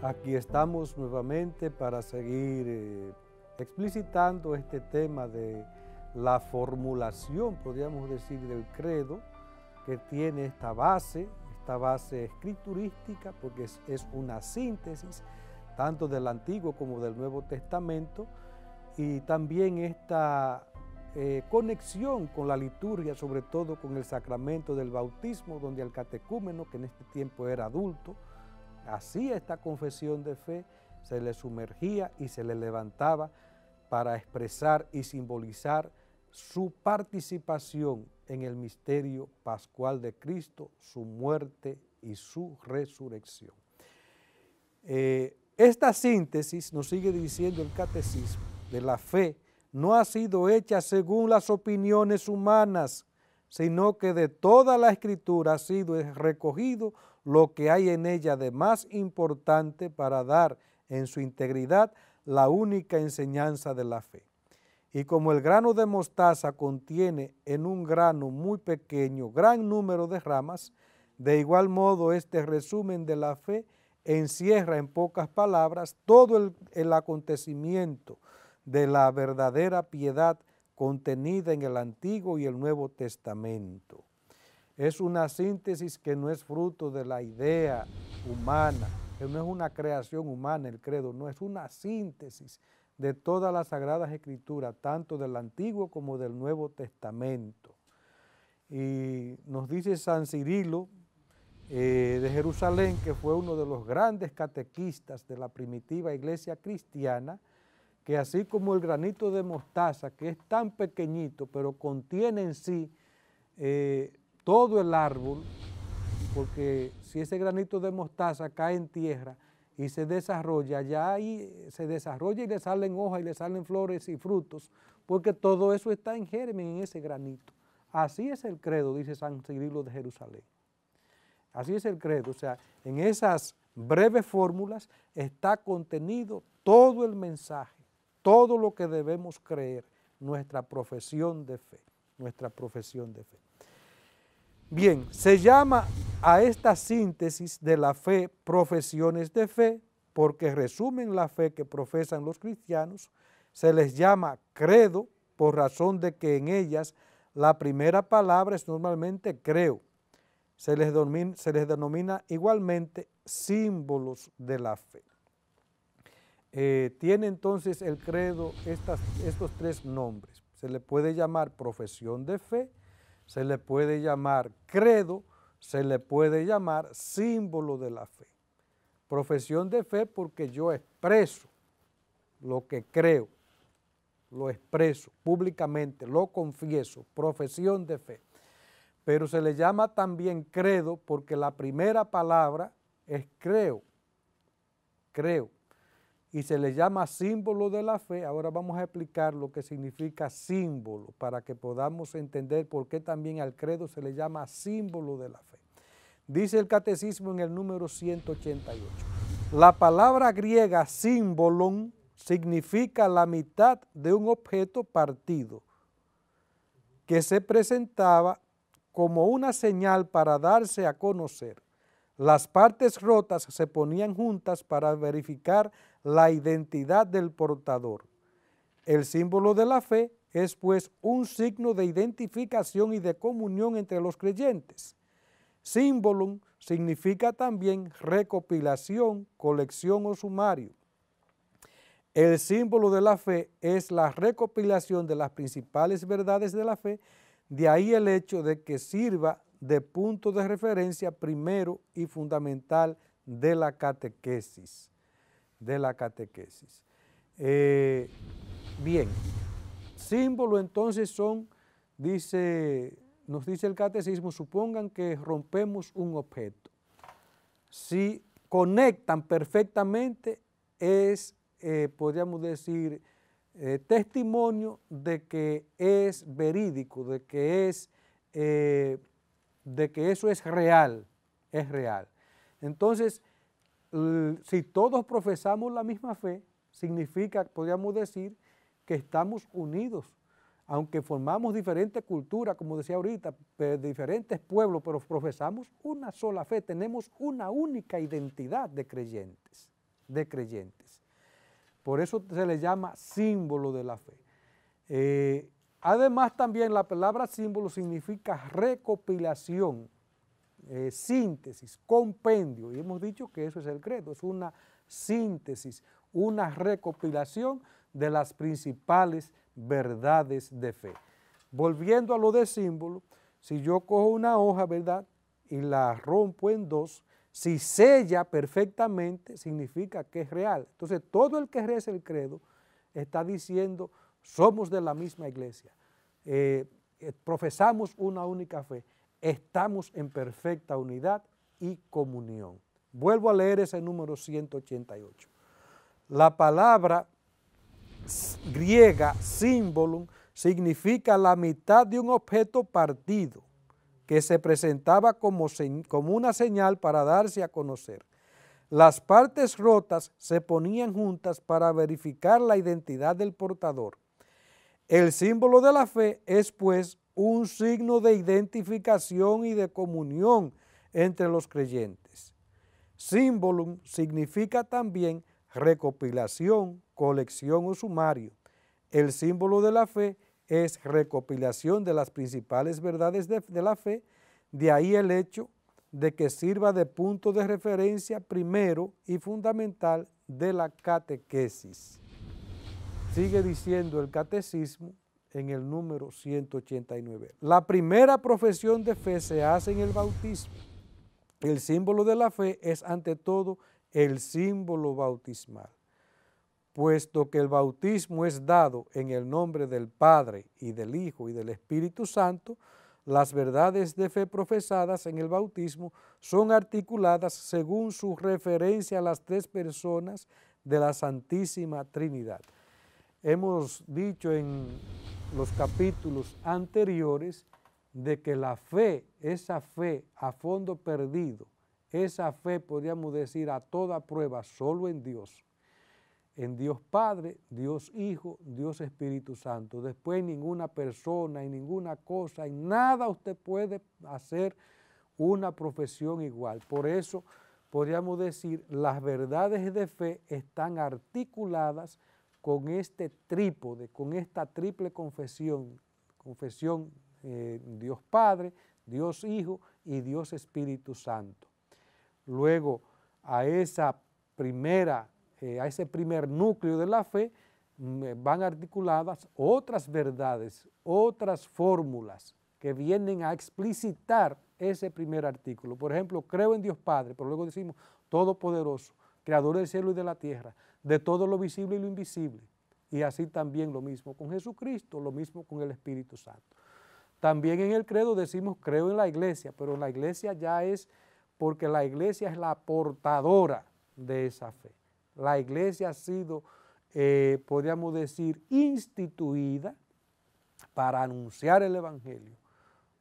Aquí estamos nuevamente para seguir eh, explicitando este tema de la formulación, podríamos decir, del credo que tiene esta base, esta base escriturística, porque es, una síntesis tanto del Antiguo como del Nuevo Testamento, y también esta eh, conexión con la liturgia, sobre todo con el sacramento del bautismo, donde el catecúmeno, que en este tiempo era adulto, Así esta confesión de fe, se le sumergía y se le levantaba para expresar y simbolizar su participación en el misterio pascual de Cristo, su muerte y su resurrección. Eh, esta síntesis, nos sigue diciendo el catecismo, de la fe no ha sido hecha según las opiniones humanas, sino que de toda la escritura ha sido recogido lo que hay en ella de más importante para dar en su integridad la única enseñanza de la fe. Y como el grano de mostaza contiene en un grano muy pequeño gran número de ramas, de igual modo este resumen de la fe encierra en pocas palabras todo el, acontecimiento de la verdadera piedad contenida en el Antiguo y el Nuevo Testamento. Es una síntesis que no es fruto de la idea humana, que no es una creación humana el credo, no es una síntesis de todas las sagradas escrituras, tanto del Antiguo como del Nuevo Testamento. Y nos dice San Cirilo eh, de Jerusalén, que fue uno de los grandes catequistas de la primitiva iglesia cristiana, que así como el granito de mostaza, que es tan pequeñito, pero contiene en sí eh, todo el árbol, porque si ese granito de mostaza cae en tierra y se desarrolla, ya ahí se desarrolla y le salen hojas y le salen flores y frutos, porque todo eso está en germen en ese granito. Así es el credo, dice San Cirilo de Jerusalén. Así es el credo, o sea, en esas breves fórmulas está contenido todo el mensaje, todo lo que debemos creer, nuestra profesión de fe, nuestra profesión de fe. Bien, se llama a esta síntesis de la fe profesiones de fe, porque resumen la fe que profesan los cristianos, se les llama credo por razón de que en ellas la primera palabra es normalmente creo. Se les, denomina igualmente símbolos de la fe. Eh, tiene entonces el credo estos tres nombres. Se le puede llamar profesión de fe, se le puede llamar credo, se le puede llamar símbolo de la fe. Profesión de fe porque yo expreso lo que creo, lo expreso públicamente, lo confieso, profesión de fe. Pero se le llama también credo porque la primera palabra es creo, creo y se le llama símbolo de la fe. Ahora vamos a explicar lo que significa símbolo para que podamos entender por qué también al credo se le llama símbolo de la fe. Dice el catecismo en el número 188. La palabra griega símbolon significa la mitad de un objeto partido que se presentaba como una señal para darse a conocer. Las partes rotas se ponían juntas para verificar la identidad del portador. El símbolo de la fe es pues un signo de identificación y de comunión entre los creyentes. Símbolo significa también recopilación, colección o sumario. El símbolo de la fe es la recopilación de las principales verdades de la fe, de ahí el hecho de que sirva de punto de referencia primero y fundamental de la catequesis de la catequesis. Eh, bien, símbolo entonces son, dice, nos dice el catecismo, supongan que rompemos un objeto. Si conectan perfectamente es, eh, podríamos decir, eh, testimonio de que es verídico, de que es, de que eso es real, es real. Entonces, si todos profesamos la misma fe, significa, podríamos decir, que estamos unidos. Aunque formamos diferentes culturas, como decía ahorita, diferentes pueblos, pero profesamos una sola fe, tenemos una única identidad de creyentes, de creyentes. Por eso se le llama símbolo de la fe. Eh, además también la palabra símbolo significa recopilación, eh, síntesis, compendio, y hemos dicho que eso es el credo, es una síntesis, una recopilación de las principales verdades de fe. Volviendo a lo de símbolo, si yo cojo una hoja, ¿verdad?, y la rompo en dos, si sella perfectamente, significa que es real. Entonces, todo el que reza el credo está diciendo, somos de la misma iglesia, eh, eh, profesamos una única fe estamos en perfecta unidad y comunión. Vuelvo a leer ese número 188. La palabra griega símbolo significa la mitad de un objeto partido que se presentaba como, como una señal para darse a conocer. Las partes rotas se ponían juntas para verificar la identidad del portador. El símbolo de la fe es pues un signo de identificación y de comunión entre los creyentes. Símbolo significa también recopilación, colección o sumario. El símbolo de la fe es recopilación de las principales verdades de, de la fe, de ahí el hecho de que sirva de punto de referencia primero y fundamental de la catequesis. Sigue diciendo el catecismo en el número 189. La primera profesión de fe se hace en el bautismo. El símbolo de la fe es ante todo el símbolo bautismal, puesto que el bautismo es dado en el nombre del Padre y del Hijo y del Espíritu Santo, las verdades de fe profesadas en el bautismo son articuladas según su referencia a las tres personas de la Santísima Trinidad. Hemos dicho en los capítulos anteriores de que la fe, esa fe a fondo perdido, esa fe podríamos decir a toda prueba, solo en Dios, en Dios Padre, Dios Hijo, Dios Espíritu Santo. Después ninguna persona, en ninguna cosa, en nada usted puede hacer una profesión igual. Por eso podríamos decir, las verdades de fe están articuladas con este trípode, con esta triple confesión, confesión eh, Dios Padre, Dios Hijo y Dios Espíritu Santo. Luego a, esa primera, eh, a ese primer núcleo de la fe mm, eh, van articuladas otras verdades, otras fórmulas que vienen a explicitar ese primer artículo. Por ejemplo, creo en Dios Padre, pero luego decimos Todopoderoso, Creador del cielo y de la tierra, de todo lo visible y lo invisible. Y así también lo mismo con Jesucristo, lo mismo con el Espíritu Santo. También en el credo decimos creo en la iglesia, pero la iglesia ya es porque la iglesia es la portadora de esa fe. La iglesia ha sido, eh, podríamos decir, instituida para anunciar el Evangelio,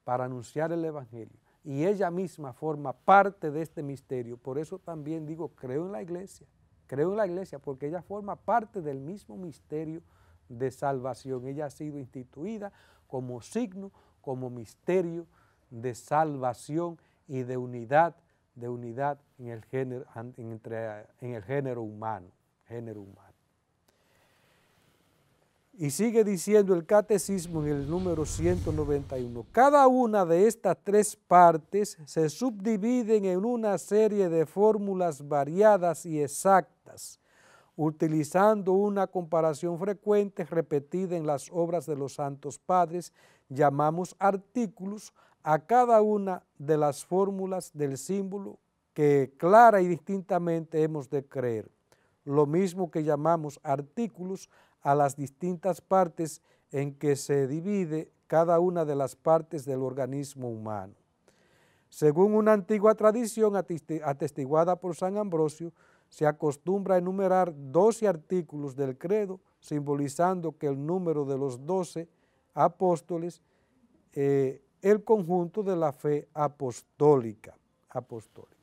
para anunciar el Evangelio. Y ella misma forma parte de este misterio. Por eso también digo, creo en la iglesia creo en la iglesia porque ella forma parte del mismo misterio de salvación. Ella ha sido instituida como signo, como misterio de salvación y de unidad, de unidad en el género, humano, género humano. Y sigue diciendo el catecismo en el número 191. Cada una de estas tres partes se subdividen en una serie de fórmulas variadas y exactas utilizando una comparación frecuente repetida en las obras de los santos padres, llamamos artículos a cada una de las fórmulas del símbolo que clara y distintamente hemos de creer, lo mismo que llamamos artículos a las distintas partes en que se divide cada una de las partes del organismo humano. Según una antigua tradición atestiguada por San Ambrosio, se acostumbra a enumerar 12 artículos del credo, simbolizando que el número de los 12 apóstoles, eh, el conjunto de la fe apostólica, apostólica.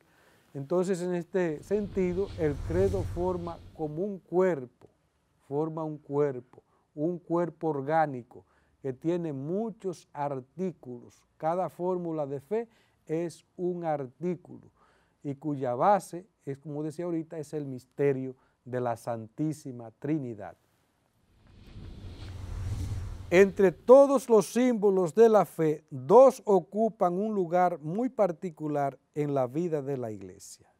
Entonces, en este sentido, el credo forma como un cuerpo, forma un cuerpo, un cuerpo orgánico que tiene muchos artículos. Cada fórmula de fe es un artículo y cuya base es, como decía ahorita, es el misterio de la Santísima Trinidad. Entre todos los símbolos de la fe, dos ocupan un lugar muy particular en la vida de la iglesia.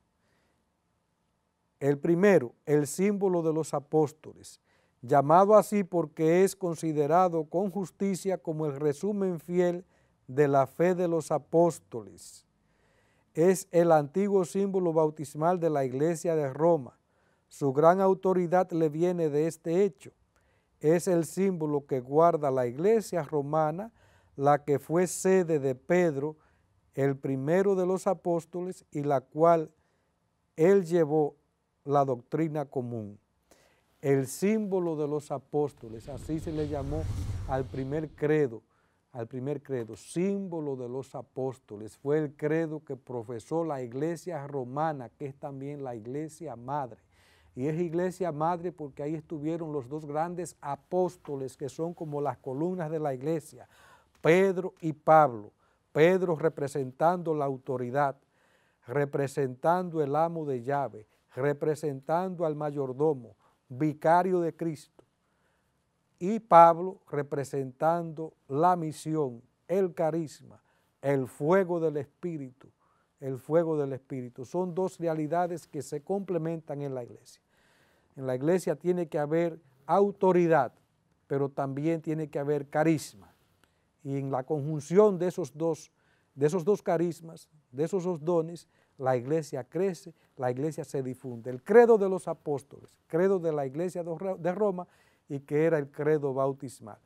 El primero, el símbolo de los apóstoles, llamado así porque es considerado con justicia como el resumen fiel de la fe de los apóstoles. Es el antiguo símbolo bautismal de la Iglesia de Roma. Su gran autoridad le viene de este hecho. Es el símbolo que guarda la Iglesia romana, la que fue sede de Pedro, el primero de los apóstoles, y la cual él llevó la doctrina común. El símbolo de los apóstoles, así se le llamó al primer credo, al primer credo, símbolo de los apóstoles. Fue el credo que profesó la iglesia romana, que es también la iglesia madre. Y es iglesia madre porque ahí estuvieron los dos grandes apóstoles que son como las columnas de la iglesia, Pedro y Pablo. Pedro representando la autoridad, representando el amo de llave, representando al mayordomo, vicario de Cristo y Pablo representando la misión, el carisma, el fuego del Espíritu, el fuego del Espíritu. Son dos realidades que se complementan en la iglesia. En la iglesia tiene que haber autoridad, pero también tiene que haber carisma. Y en la conjunción de esos dos, de esos dos carismas, de esos dos dones, la iglesia crece, la iglesia se difunde. El credo de los apóstoles, credo de la iglesia de Roma, y que era el credo bautismal.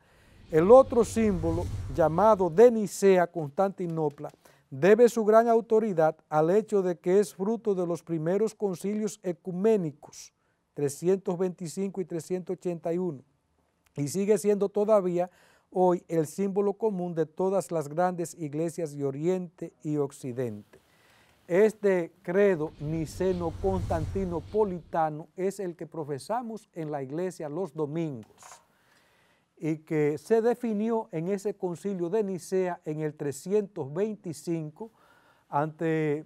El otro símbolo, llamado de Nicea Constantinopla, debe su gran autoridad al hecho de que es fruto de los primeros concilios ecuménicos, 325 y 381, y sigue siendo todavía hoy el símbolo común de todas las grandes iglesias de Oriente y Occidente. Este credo niceno constantinopolitano es el que profesamos en la iglesia los domingos y que se definió en ese concilio de Nicea en el 325 ante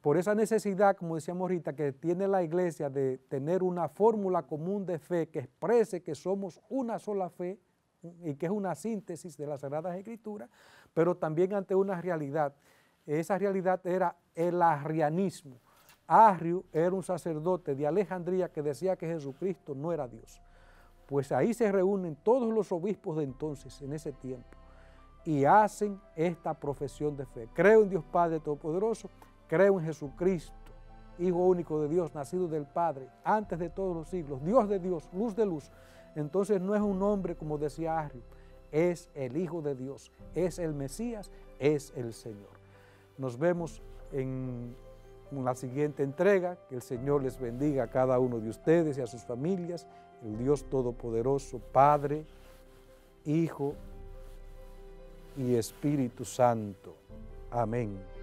por esa necesidad, como decíamos ahorita, que tiene la iglesia de tener una fórmula común de fe que exprese que somos una sola fe y que es una síntesis de las Sagradas Escrituras, pero también ante una realidad esa realidad era el arrianismo. Arriu era un sacerdote de Alejandría que decía que Jesucristo no era Dios. Pues ahí se reúnen todos los obispos de entonces, en ese tiempo, y hacen esta profesión de fe. Creo en Dios Padre Todopoderoso, creo en Jesucristo, Hijo único de Dios, nacido del Padre, antes de todos los siglos, Dios de Dios, luz de luz. Entonces no es un hombre como decía Arriu, es el Hijo de Dios, es el Mesías, es el Señor. Nos vemos en la siguiente entrega. Que el Señor les bendiga a cada uno de ustedes y a sus familias. El Dios Todopoderoso, Padre, Hijo y Espíritu Santo. Amén.